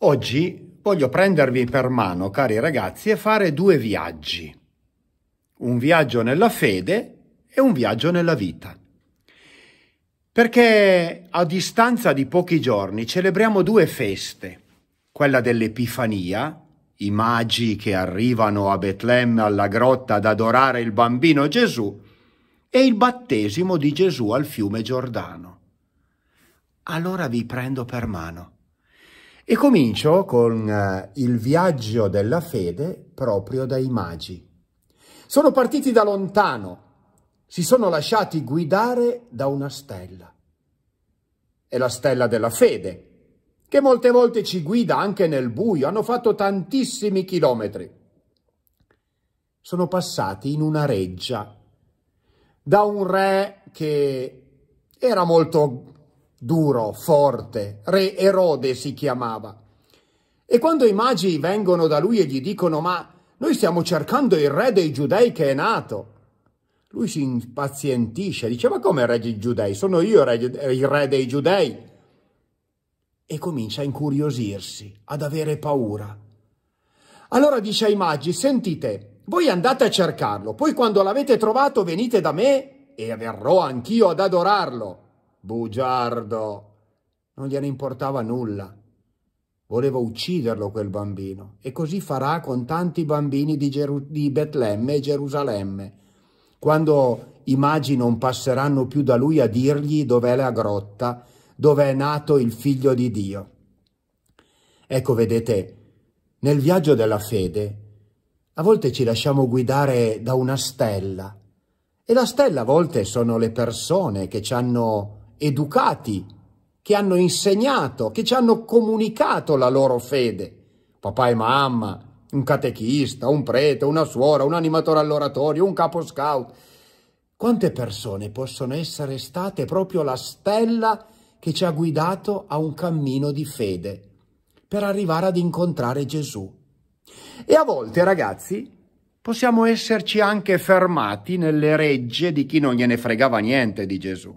Oggi voglio prendervi per mano, cari ragazzi, e fare due viaggi. Un viaggio nella fede e un viaggio nella vita. Perché a distanza di pochi giorni celebriamo due feste, quella dell'Epifania, i magi che arrivano a Betlemme alla grotta ad adorare il bambino Gesù, e il battesimo di Gesù al fiume Giordano. Allora vi prendo per mano e comincio con eh, il viaggio della fede proprio dai magi. Sono partiti da lontano, si sono lasciati guidare da una stella. È la stella della fede, che molte volte ci guida anche nel buio, hanno fatto tantissimi chilometri. Sono passati in una reggia da un re che era molto duro, forte, re Erode si chiamava. E quando i magi vengono da lui e gli dicono ma noi stiamo cercando il re dei giudei che è nato, lui si impazientisce, dice ma come re dei giudei? Sono io il re dei giudei. E comincia a incuriosirsi, ad avere paura. Allora dice ai magi, sentite, voi andate a cercarlo, poi quando l'avete trovato venite da me e verrò anch'io ad adorarlo. Bugiardo! Non gliene importava nulla. Voleva ucciderlo quel bambino e così farà con tanti bambini di, Geru di Betlemme e Gerusalemme, quando i magi non passeranno più da lui a dirgli dov'è la grotta, dove è nato il figlio di Dio. Ecco, vedete, nel viaggio della fede a volte ci lasciamo guidare da una stella e la stella a volte sono le persone che ci hanno educati, che hanno insegnato, che ci hanno comunicato la loro fede. Papà e mamma, un catechista, un prete, una suora, un animatore all'oratorio, un capo scout. Quante persone possono essere state proprio la stella che ci ha guidato a un cammino di fede per arrivare ad incontrare Gesù? E a volte, ragazzi, possiamo esserci anche fermati nelle regge di chi non gliene fregava niente di Gesù.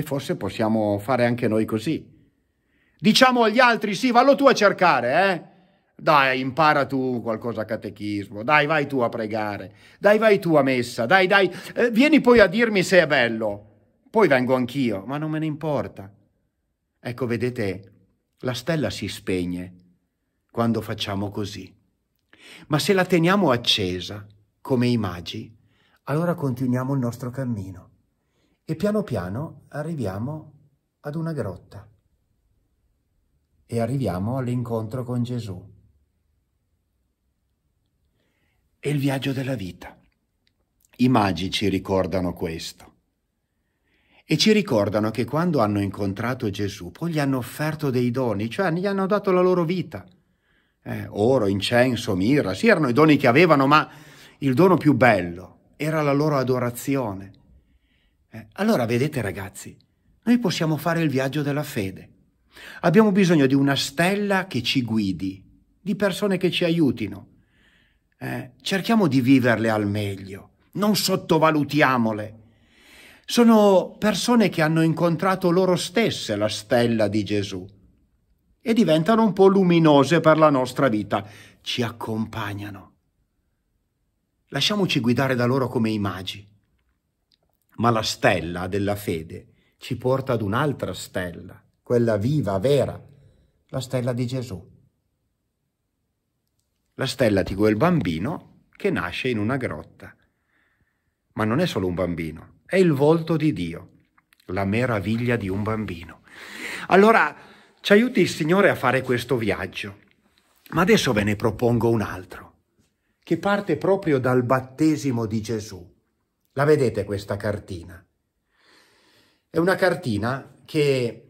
E forse possiamo fare anche noi così. Diciamo agli altri, sì, vallo tu a cercare, eh? Dai, impara tu qualcosa a catechismo, dai, vai tu a pregare, dai, vai tu a messa, dai, dai, eh, vieni poi a dirmi se è bello. Poi vengo anch'io, ma non me ne importa. Ecco, vedete, la stella si spegne quando facciamo così. Ma se la teniamo accesa, come i magi, allora continuiamo il nostro cammino e piano piano arriviamo ad una grotta e arriviamo all'incontro con Gesù. È il viaggio della vita. I magi ci ricordano questo. E ci ricordano che quando hanno incontrato Gesù, poi gli hanno offerto dei doni, cioè gli hanno dato la loro vita. Eh, oro, incenso, mirra, sì erano i doni che avevano, ma il dono più bello era la loro adorazione eh, allora vedete ragazzi, noi possiamo fare il viaggio della fede. Abbiamo bisogno di una stella che ci guidi, di persone che ci aiutino. Eh, cerchiamo di viverle al meglio, non sottovalutiamole. Sono persone che hanno incontrato loro stesse la stella di Gesù e diventano un po' luminose per la nostra vita, ci accompagnano. Lasciamoci guidare da loro come i magi ma la stella della fede ci porta ad un'altra stella, quella viva, vera, la stella di Gesù. La stella di quel bambino che nasce in una grotta. Ma non è solo un bambino, è il volto di Dio, la meraviglia di un bambino. Allora ci aiuti il Signore a fare questo viaggio. Ma adesso ve ne propongo un altro, che parte proprio dal battesimo di Gesù la vedete questa cartina? È una cartina che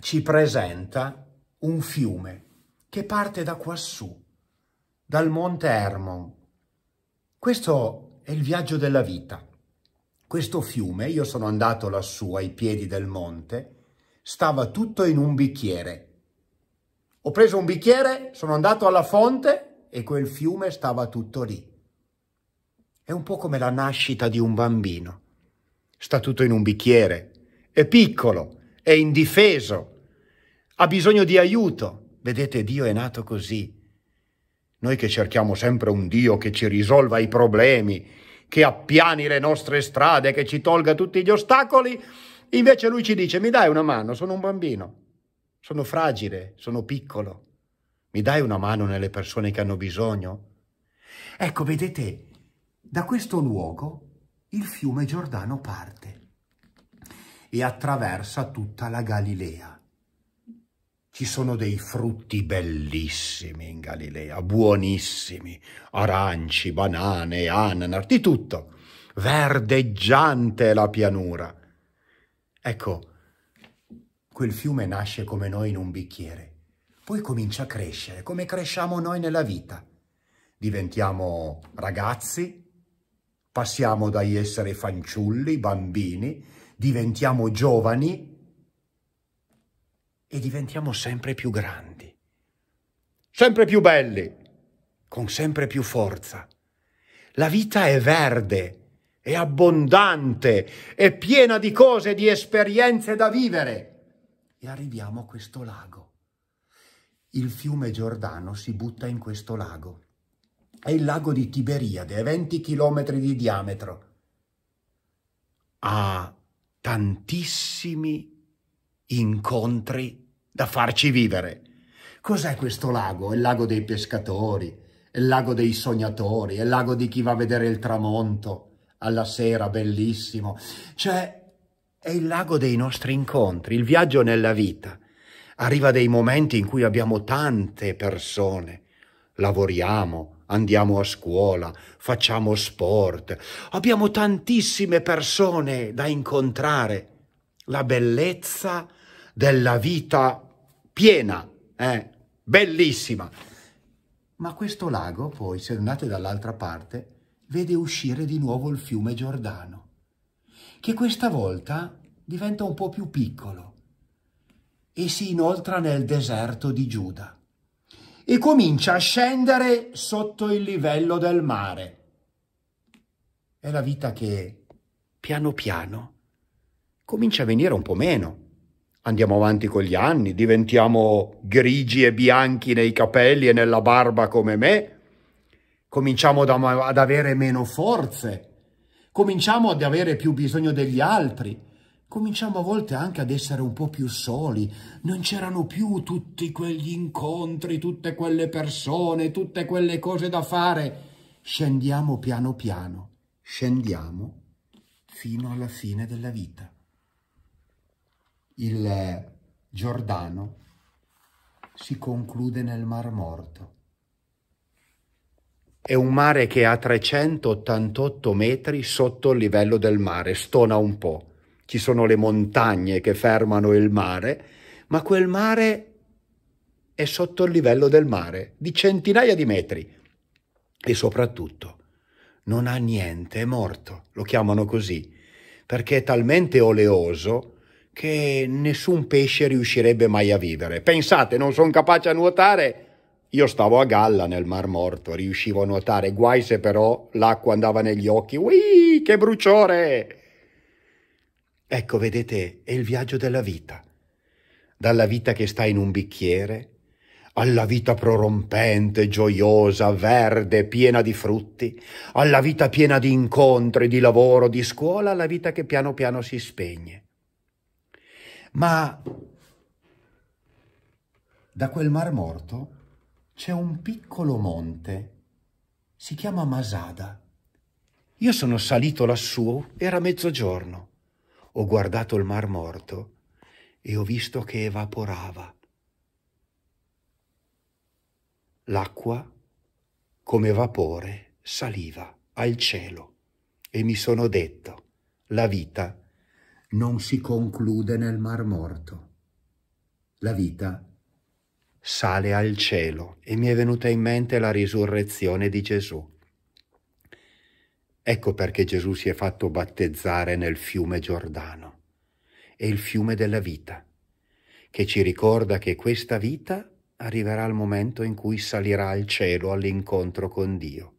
ci presenta un fiume che parte da quassù, dal monte Hermon. Questo è il viaggio della vita. Questo fiume, io sono andato lassù ai piedi del monte, stava tutto in un bicchiere. Ho preso un bicchiere, sono andato alla fonte e quel fiume stava tutto lì. È un po' come la nascita di un bambino. Sta tutto in un bicchiere, è piccolo, è indifeso, ha bisogno di aiuto. Vedete, Dio è nato così. Noi che cerchiamo sempre un Dio che ci risolva i problemi, che appiani le nostre strade, che ci tolga tutti gli ostacoli, invece lui ci dice mi dai una mano, sono un bambino, sono fragile, sono piccolo, mi dai una mano nelle persone che hanno bisogno? Ecco, vedete, da questo luogo il fiume Giordano parte e attraversa tutta la Galilea. Ci sono dei frutti bellissimi in Galilea, buonissimi, aranci, banane, ananar, di tutto. Verdeggiante la pianura. Ecco, quel fiume nasce come noi in un bicchiere, poi comincia a crescere, come cresciamo noi nella vita. Diventiamo ragazzi, Passiamo dagli essere fanciulli, bambini, diventiamo giovani e diventiamo sempre più grandi, sempre più belli, con sempre più forza. La vita è verde, è abbondante, è piena di cose, di esperienze da vivere. E arriviamo a questo lago. Il fiume Giordano si butta in questo lago è il lago di Tiberiade, a 20 chilometri di diametro. Ha tantissimi incontri da farci vivere. Cos'è questo lago? È il lago dei pescatori, è il lago dei sognatori, è il lago di chi va a vedere il tramonto alla sera, bellissimo. Cioè, è il lago dei nostri incontri, il viaggio nella vita. Arriva dei momenti in cui abbiamo tante persone, lavoriamo, andiamo a scuola, facciamo sport, abbiamo tantissime persone da incontrare. La bellezza della vita piena, eh? bellissima. Ma questo lago, poi, se andate dall'altra parte, vede uscire di nuovo il fiume Giordano, che questa volta diventa un po' più piccolo e si inoltra nel deserto di Giuda e comincia a scendere sotto il livello del mare. È la vita che piano piano comincia a venire un po' meno. Andiamo avanti con gli anni, diventiamo grigi e bianchi nei capelli e nella barba come me, cominciamo ad avere meno forze, cominciamo ad avere più bisogno degli altri, cominciamo a volte anche ad essere un po' più soli, non c'erano più tutti quegli incontri, tutte quelle persone, tutte quelle cose da fare. Scendiamo piano piano, scendiamo fino alla fine della vita. Il Giordano si conclude nel Mar Morto. È un mare che è a 388 metri sotto il livello del mare, stona un po' ci sono le montagne che fermano il mare, ma quel mare è sotto il livello del mare di centinaia di metri e soprattutto non ha niente, è morto, lo chiamano così, perché è talmente oleoso che nessun pesce riuscirebbe mai a vivere. Pensate, non sono capace a nuotare, io stavo a galla nel Mar Morto, riuscivo a nuotare, guai se però l'acqua andava negli occhi, ui, che bruciore! Ecco, vedete, è il viaggio della vita. Dalla vita che sta in un bicchiere alla vita prorompente, gioiosa, verde, piena di frutti, alla vita piena di incontri, di lavoro, di scuola, alla vita che piano piano si spegne. Ma da quel mar morto c'è un piccolo monte, si chiama Masada. Io sono salito lassù, era mezzogiorno ho guardato il Mar Morto e ho visto che evaporava. L'acqua, come vapore, saliva al cielo e mi sono detto, la vita non si conclude nel Mar Morto. La vita sale al cielo e mi è venuta in mente la risurrezione di Gesù Ecco perché Gesù si è fatto battezzare nel fiume Giordano. È il fiume della vita, che ci ricorda che questa vita arriverà al momento in cui salirà al cielo all'incontro con Dio.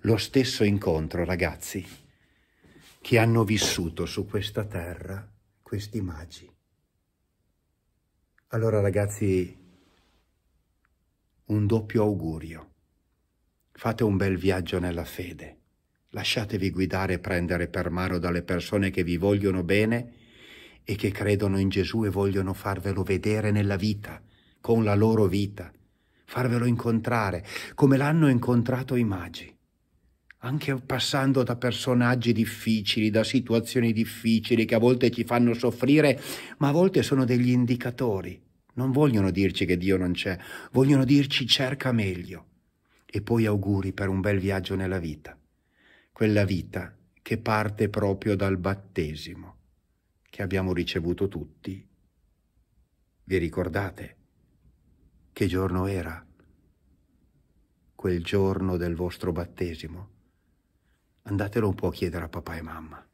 Lo stesso incontro, ragazzi, che hanno vissuto su questa terra questi magi. Allora, ragazzi, un doppio augurio. Fate un bel viaggio nella fede Lasciatevi guidare e prendere per mano dalle persone che vi vogliono bene e che credono in Gesù e vogliono farvelo vedere nella vita, con la loro vita, farvelo incontrare come l'hanno incontrato i magi, anche passando da personaggi difficili, da situazioni difficili che a volte ci fanno soffrire, ma a volte sono degli indicatori. Non vogliono dirci che Dio non c'è, vogliono dirci cerca meglio. E poi auguri per un bel viaggio nella vita quella vita che parte proprio dal battesimo che abbiamo ricevuto tutti. Vi ricordate che giorno era? Quel giorno del vostro battesimo? Andatelo un po' a chiedere a papà e mamma.